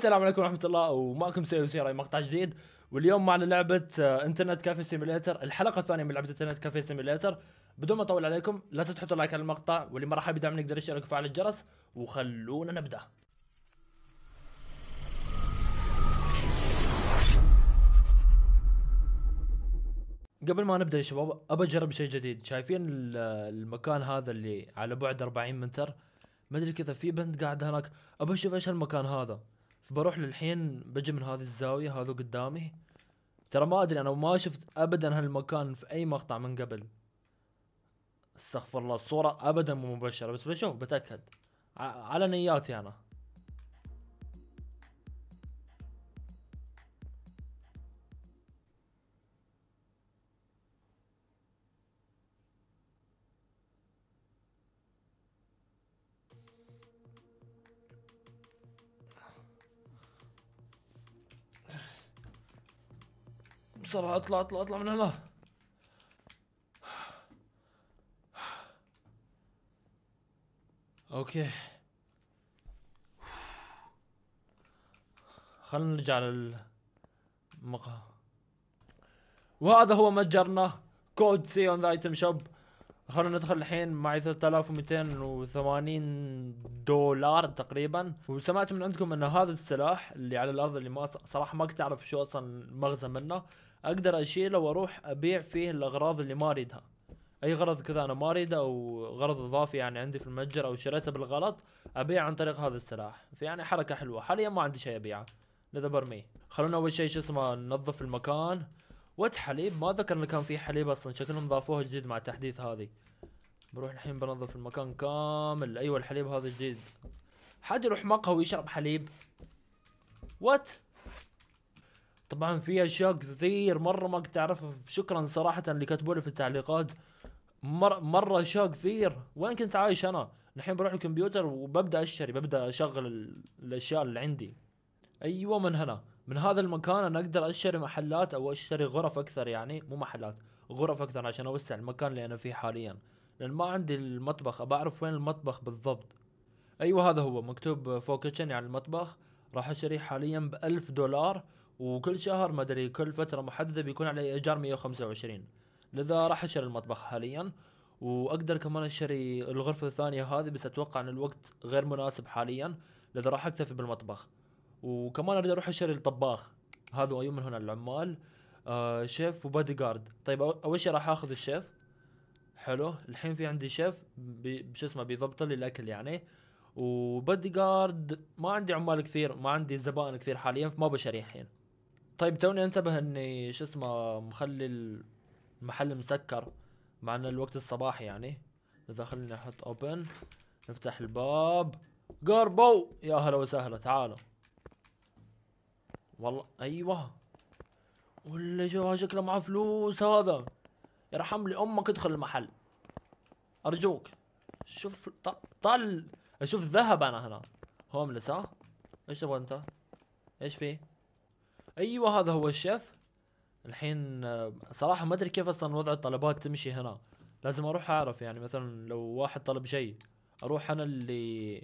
السلام عليكم ورحمة الله ومعكم سيو سيرا مقطع جديد واليوم معنا لعبة انترنت كافي سيميليتر الحلقة الثانية من لعبة انترنت كافي سيميليتر بدون ما اطول عليكم لا تنسوا تحطوا لايك على المقطع واللي ما راح يدعمني يقدر يشترك وفعل الجرس وخلونا نبدأ قبل ما نبدا يا شباب ابى اجرب شيء جديد شايفين آه، المكان هذا اللي على بعد 40 متر ما ادري كذا في بنت قاعده هناك ابى اشوف ايش هالمكان هذا فبروح للحين بجي من هذه الزاويه هذا قدامي ترى ما ادري انا ما شفت ابدا هالمكان في اي مقطع من قبل استغفر الله الصوره ابدا مو مبشره بس بشوف بتاكد على نياتي انا اطلع اطلع اطلع اطلع من هنا اوكي خلينا نرجع للمقهى وهذا هو متجرنا كود سي اون ذا ايتم شوب خلونا ندخل الحين معي 3280 دولار تقريبا وسمعت من عندكم ان هذا السلاح اللي على الارض اللي ما صراحه ما كنت اعرف شو اصلا مغزى منه اقدر اشيله واروح ابيع فيه الاغراض اللي ما اريدها اي غرض كذا انا ما اريده او غرض اضافي يعني عندي في المتجر او شريته بالغلط ابيع عن طريق هذا السلاح فيعني حركه حلوه حاليا ما عندي شيء ابيعه لذا برميه خلونا اول شيء شو اسمه ننظف المكان وات حليب ما ذكر انه كان في حليب اصلا شكلهم ضافوها جديد مع التحديث هذه بروح الحين بنظف المكان كامل ايوه الحليب هذا جديد حد يروح مقهى ويشرب حليب وات طبعا في اشياء كثير مره ما كنت اعرفها شكرا صراحه اللي كتبوا لي في التعليقات مر مره اشياء كثير وين كنت عايش انا الحين بروح الكمبيوتر وببدا اشتري ببدا اشغل الاشياء اللي عندي ايوه من هنا من هذا المكان انا اقدر اشتري محلات او اشتري غرف اكثر يعني مو محلات غرف اكثر عشان اوسع المكان اللي انا فيه حاليا لان ما عندي المطبخ ابى اعرف وين المطبخ بالضبط ايوه هذا هو مكتوب فوق يعني المطبخ راح اشتريه حاليا ب 1000 دولار وكل شهر ما ادري كل فتره محدده بيكون علي ايجار 125 لذا راح اشتري المطبخ حاليا واقدر كمان اشتري الغرفه الثانيه هذه بس اتوقع ان الوقت غير مناسب حاليا لذا راح اكتفي بالمطبخ وكمان اريد اروح اشتري الطباخ هذا ايوه من هنا العمال آه شيف وبادي جارد طيب اول شيء راح اخذ الشيف حلو الحين في عندي شيف بش اسمه بيضبط لي الاكل يعني وبادي جارد ما عندي عمال كثير ما عندي زبائن كثير حاليا فما بشري الحين طيب توني انتبه اني شو اسمه مخلي المحل مسكر مع ان الوقت الصباحي يعني اذا خليني احط اوبن نفتح الباب قربوا يا هلا وسهلا تعالوا والله ايوه ولا جوا شكله معاه فلوس هذا يرحم لي امك ادخل المحل ارجوك شوف طل اشوف ذهب انا هنا هوملس ها ايش تبغى انت ايش فيه ايوه هذا هو الشيف الحين آه، صراحه ما ادري كيف اصلا وضع الطلبات تمشي هنا لازم اروح اعرف يعني مثلا لو واحد طلب شيء اروح انا اللي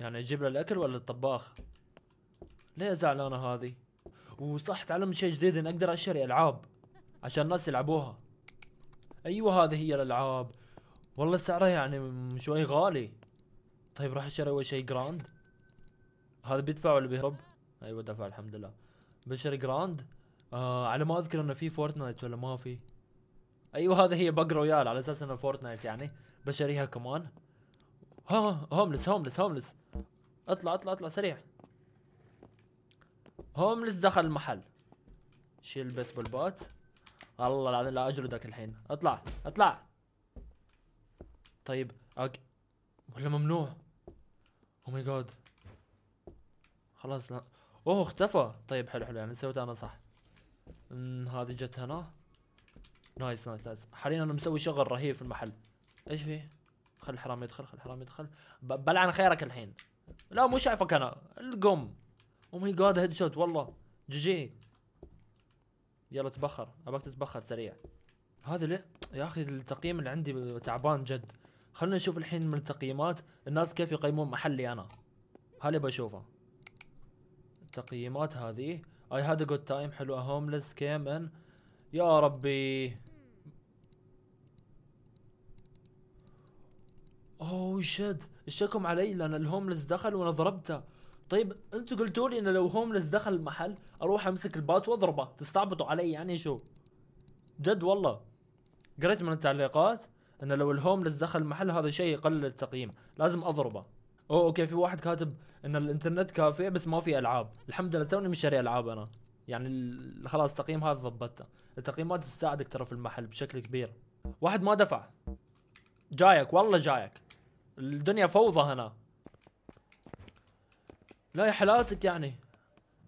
يعني اجيب له الاكل ولا الطباخ ليه زعلانه هذه وصح تعلم شيء جديد ان اقدر اشتري العاب عشان الناس يلعبوها ايوه هذه هي الالعاب والله سعرها يعني شوي غالي طيب راح اشتري اول شيء جراند هذا بيدفع ولا بيهرب ايوه دفع الحمد لله بشر جراند آه على ما اذكر انه في فورتنايت ولا ما في ايوه هذا هي بق رويال على اساس انه فورتنايت يعني بشريها كمان ها هوملس هوملس هوملس اطلع اطلع اطلع سريع هوملس دخل المحل شيل بس بات الله العظيم لا اجردك الحين اطلع اطلع طيب أك... ولا ممنوع او ماي جاد خلاص لا اوه اختفى طيب حلو حلو يعني سويت انا صح هذه جت هنا نايس نايس نايس حاليا انا مسوي شغل رهيب في المحل ايش فيه خل الحرام يدخل خل الحرام يدخل بلعن خيرك الحين لا مو شايفك انا القم او ماي جاد هيد شوت والله جي جي يلا تبخر ابغاك تتبخر سريع هذا ليه يا اخي التقييم اللي عندي تعبان جد خلنا نشوف الحين من التقييمات الناس كيف يقيمون محلي انا هل بشوفه التقييمات هذه I had a good time حلو a homeless came in يا ربي اوه شد اشتكم علي لان الهوملس دخل وانا ضربته طيب انتوا قلتوا لي انه لو هوملس دخل المحل اروح امسك البات واضربه تستعبطوا علي يعني شو جد والله قريت من التعليقات انه لو الهوملس دخل المحل هذا شيء يقلل التقييم لازم اضربه اوه اوكي في واحد كاتب ان الانترنت كافيه بس ما في العاب الحمد لله توني مش شاري العاب انا يعني خلاص التقييم هذا ضبطته التقييمات تساعدك ترى في المحل بشكل كبير واحد ما دفع جايك والله جايك الدنيا فوضى هنا لا يا حلاتك يعني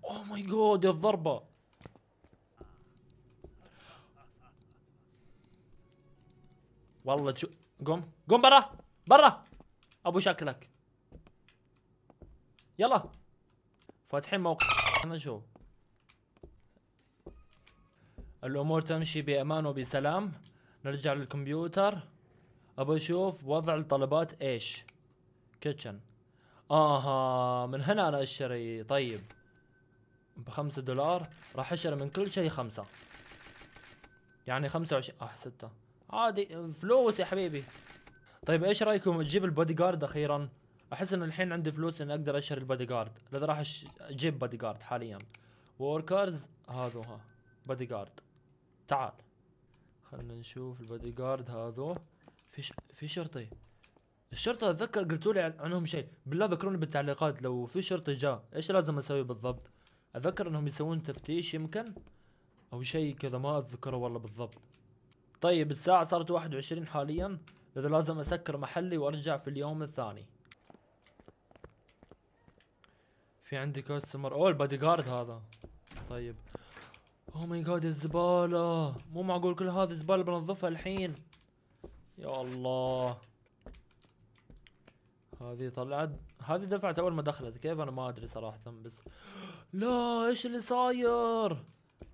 اوه ماي جود يا الضربه والله شو قوم قوم برا برا ابو شكلك يلا فاتحين موقع خلينا نشوف الامور تمشي بامان وبسلام نرجع للكمبيوتر ابغى اشوف وضع الطلبات ايش كيتشن اها من هنا انا اشتري طيب بخمسة دولار راح اشتري من كل شيء خمسة يعني خمسة وعشرين اه ستة عادي فلوس يا حبيبي طيب ايش رايكم تجيب البودي جارد اخيرا احس انه الحين عندي فلوس اني اقدر اشتري البادي جارد لذا راح اجيب بادي جارد حاليا ووركرز هذو ها بادي جارد تعال خلنا نشوف البادي جارد هذو في ش... في شرطي الشرطة اتذكر قلتوا لي عنهم شيء بالله ذكروني بالتعليقات لو في شرطي جاء ايش لازم اسوي بالضبط اتذكر انهم يسوون تفتيش يمكن او شيء كذا ما اتذكره والله بالضبط طيب الساعة صارت واحد وعشرين حاليا لذا لازم اسكر محلي وارجع في اليوم الثاني في عندي كاستمر اوه البادي جارد هذا طيب oh اوه ماي جاد الزبالة مو معقول كل هذه الزبالة بنظفها الحين يا الله هذه طلعت هذه دفعت اول ما دخلت كيف انا ما ادري صراحة بس لا ايش اللي صاير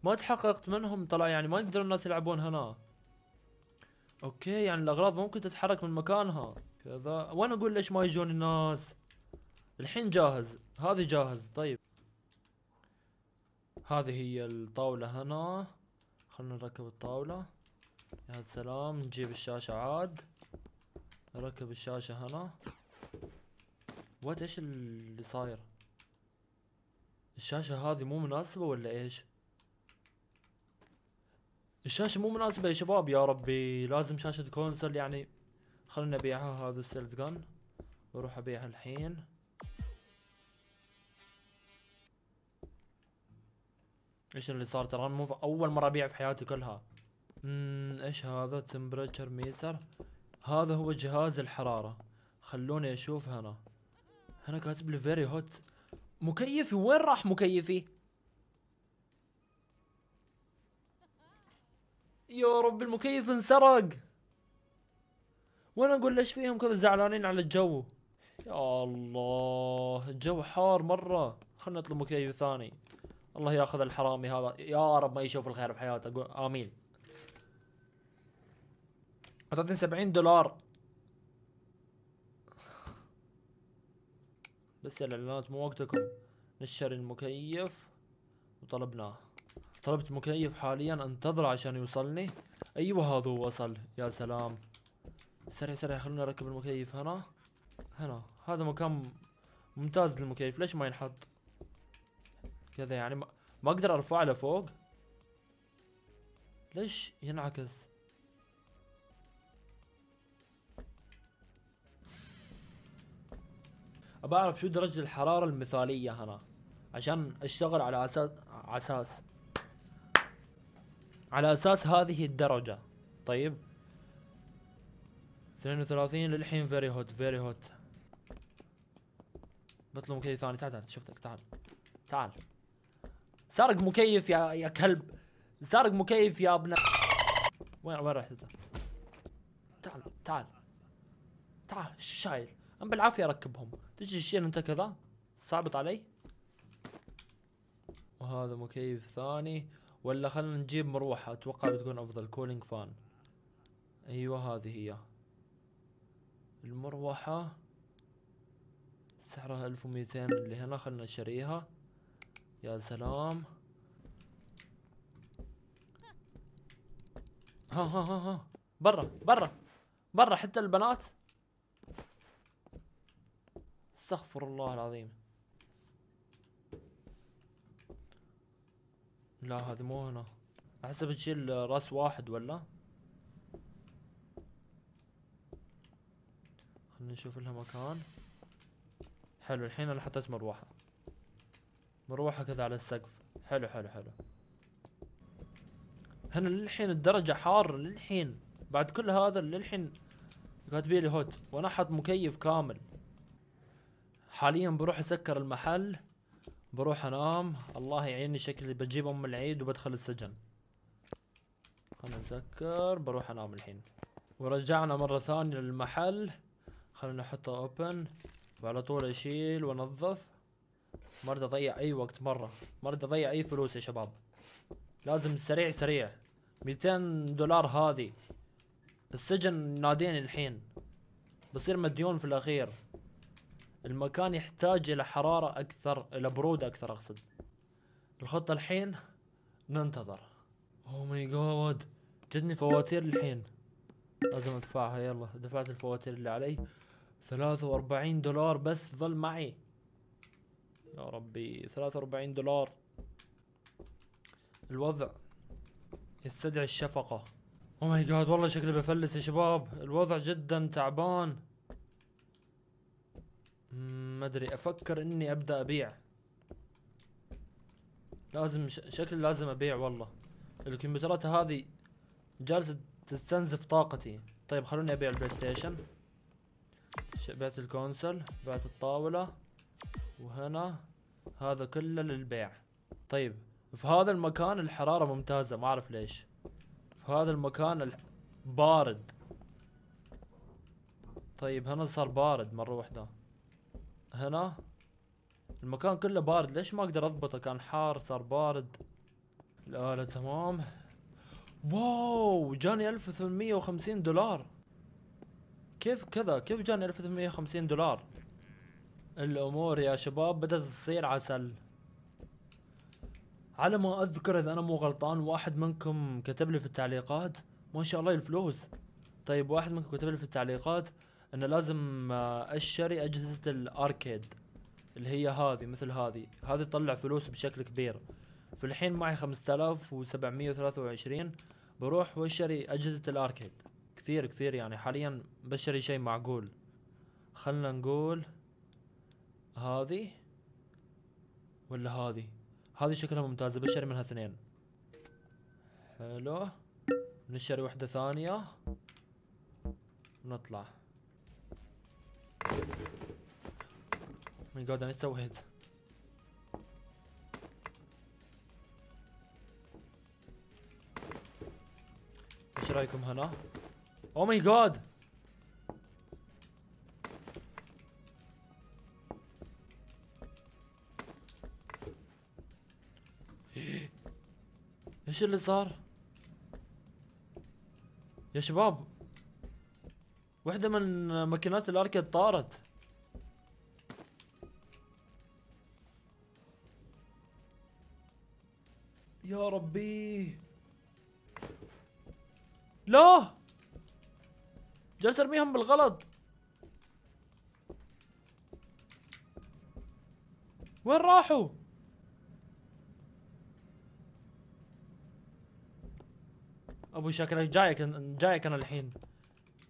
ما تحققت منهم طلع يعني ما يقدروا الناس يلعبون هنا اوكي يعني الاغراض ممكن تتحرك من مكانها كذا وانا اقول ليش ما يجون الناس الحين جاهز هذه جاهزة طيب هذه هي الطاولة هنا خلنا نركب الطاولة يا سلام نجيب الشاشة عاد نركب الشاشة هنا وات ايش اللي صاير الشاشة هذه مو مناسبة ولا ايش الشاشة مو مناسبة يا شباب يا ربي لازم شاشة كونسل يعني خلنا نبيعها هذا السيلز جن واروح ابيعها الحين ايش اللي صار ترى مو اول مره ابيع في حياتي كلها اممم ايش هذا تمبريتشر ميتر هذا هو جهاز الحراره خلوني اشوف هنا هنا كاتب لي فيري هوت مكيفي وين راح مكيفي يا رب المكيف انسرق وانا اقول ليش فيهم كذا زعلانين على الجو يا الله الجو حار مره خلنا نطلب مكيف ثاني الله ياخذ الحرامي هذا يا رب ما يشوف الخير في حياته اقول امين اعطتني 70 دولار بس الاعلانات مو وقتكم نشتري المكيف وطلبناه طلبت مكيف حاليا انتظر عشان يوصلني ايوه هذا وصل يا سلام سريع سريع خلونا نركب المكيف هنا هنا هذا مكان ممتاز للمكيف ليش ما ينحط كذا يعني ما, اقدر ارفعه لفوق ليش ينعكس ابى اعرف شو درجة الحرارة المثالية هنا عشان اشتغل على اساس على اساس على اساس هذه الدرجة طيب 32 للحين فيري هوت فيري هوت بطلب مكيف ثاني تعال تعال شفتك تعال تعال سرق مكيف يا يا كلب سرق مكيف يا ابن وين وين رحت تعال تعال تعال شايل انا بالعافيه اركبهم تجي تشيل انت كذا صعبت علي وهذا مكيف ثاني ولا خلينا نجيب مروحه اتوقع بتكون افضل كولينج فان ايوه هذه هي المروحه سعرها 1200 اللي هنا خلنا نشتريها يا سلام ها ها ها ها برا برا برا حتى البنات استغفر الله العظيم لا هذا مو هنا احسب تشيل راس واحد ولا خلينا نشوف لها مكان حلو الحين انا حطيت مروحه مروحه كذا على السقف حلو حلو حلو هنا للحين الدرجة حار للحين بعد كل هذا للحين كاتبين لي هوت وانا حاط مكيف كامل حاليا بروح اسكر المحل بروح انام الله يعيني شكلي بجيب ام العيد وبدخل السجن خلنا نسكر بروح انام الحين ورجعنا مرة ثانية للمحل خلنا نحطه اوبن وعلى طول اشيل وانظف ما اريد اضيع اي وقت مره ما اريد اضيع اي فلوس يا شباب لازم سريع سريع 200 دولار هذه السجن نادين الحين بصير مديون في الاخير المكان يحتاج الى حرارة اكثر الى برودة اكثر اقصد الخطة الحين ننتظر اوه ماي جاد جتني فواتير الحين لازم ادفعها يلا دفعت الفواتير اللي علي ثلاثة واربعين دولار بس ظل معي يا ربي 43 دولار الوضع يستدعي الشفقة او ماي جاد والله شكلي بفلس يا شباب الوضع جدا تعبان ما ادري افكر اني ابدا ابيع لازم شكلي لازم ابيع والله الكمبيوترات هذه جالسة تستنزف طاقتي طيب خلوني ابيع البلاي ستيشن بعت الكونسل بعت الطاولة وهنا هذا كله للبيع طيب في هذا المكان الحرارة ممتازة ما اعرف ليش في هذا المكان بارد طيب هنا صار بارد مرة واحدة هنا المكان كله بارد ليش ما اقدر اضبطه كان حار صار بارد الآلة تمام واو جاني 1850 دولار كيف كذا كيف جاني 1850 دولار الامور يا شباب بدات تصير عسل على ما اذكر اذا انا مو غلطان واحد منكم كتب لي في التعليقات ما شاء الله الفلوس طيب واحد منكم كتب لي في التعليقات انه لازم آه، اشتري اجهزة الاركيد اللي هي هذه مثل هذه هذه تطلع فلوس بشكل كبير فالحين معي 5723 بروح واشتري اجهزة الاركيد كثير كثير يعني حاليا بشتري شيء معقول خلنا نقول هذه ولا هذه هذه شكلها ممتازة بشري منها اثنين حلو نشري واحدة ثانية نطلع من قاعد انا سويت ايش رايكم هنا؟ او ماي جاد ايش اللي صار يا شباب وحده من ماكينات الاركيد طارت يا ربي لا جالس ارميهم بالغلط وين راحوا ابو شكلك جايك جايك انا الحين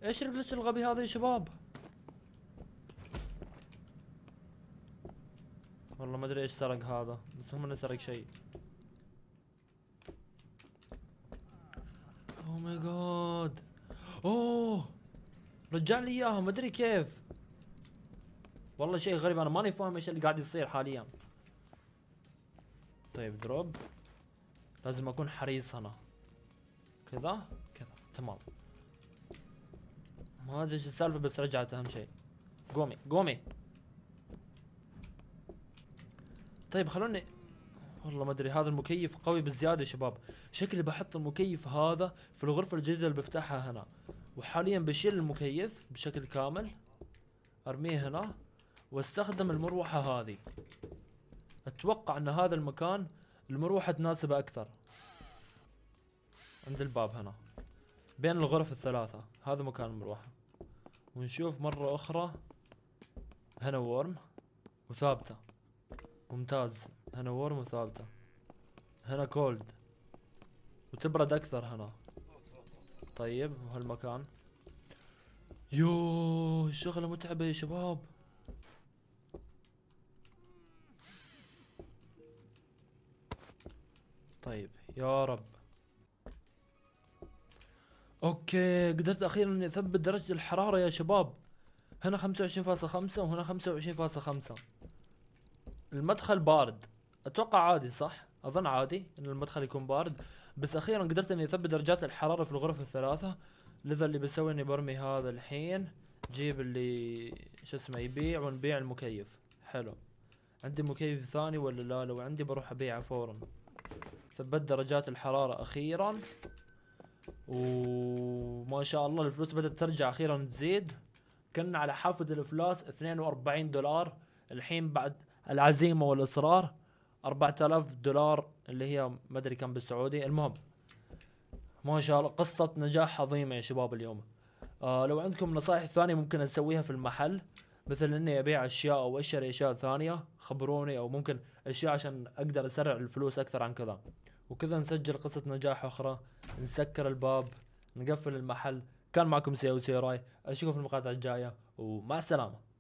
ايش الجلتش الغبي هذا يا شباب والله ما ادري ايش سرق هذا بس هم انه سرق شيء او ماي جاد اوه رجع لي اياها ما ادري كيف والله شيء غريب انا ماني فاهم ايش اللي قاعد يصير حاليا طيب دروب لازم اكون حريص انا كذا كذا تمام ما ادري ايش السالفه بس رجعت اهم شيء قومي قومي طيب خلوني والله ما ادري هذا المكيف قوي بالزياده يا شباب شكلي بحط المكيف هذا في الغرفه الجديده اللي بفتحها هنا وحاليا بشيل المكيف بشكل كامل ارميه هنا واستخدم المروحه هذه اتوقع ان هذا المكان المروحه تناسبه اكثر عند الباب هنا بين الغرف الثلاثة هذا مكان المروحة ونشوف مرة أخرى هنا ورم وثابتة ممتاز هنا ورم وثابتة هنا كولد وتبرد أكثر هنا طيب وهالمكان يوه الشغلة متعبة يا شباب طيب يا رب اوكي قدرت اخيرا اني اثبت درجة الحرارة يا شباب هنا 25.5 وهنا 25.5 المدخل بارد اتوقع عادي صح اظن عادي ان المدخل يكون بارد بس اخيرا قدرت اني اثبت درجات الحرارة في الغرف الثلاثة لذا اللي بسوي اني برمي هذا الحين جيب اللي شو اسمه يبيع ونبيع المكيف حلو عندي مكيف ثاني ولا لا لو عندي بروح ابيعه فورا ثبت درجات الحرارة اخيرا وما شاء الله الفلوس بدأت ترجع أخيرا تزيد كنا على حافه الإفلاس 42 دولار الحين بعد العزيمة والإصرار 4000 دولار اللي هي ما أدري كم بالسعودي المهم ما شاء الله قصة نجاح عظيمة يا شباب اليوم آه لو عندكم نصائح ثانية ممكن أسويها في المحل مثل اني ابيع اشياء او اشتري اشياء ثانيه خبروني او ممكن اشياء عشان اقدر اسرع الفلوس اكثر عن كذا وكذا نسجل قصة نجاح أخرى نسكر الباب نقفل المحل كان معكم سيو سيراي أشوفكم في المقاطع الجاية ومع السلامة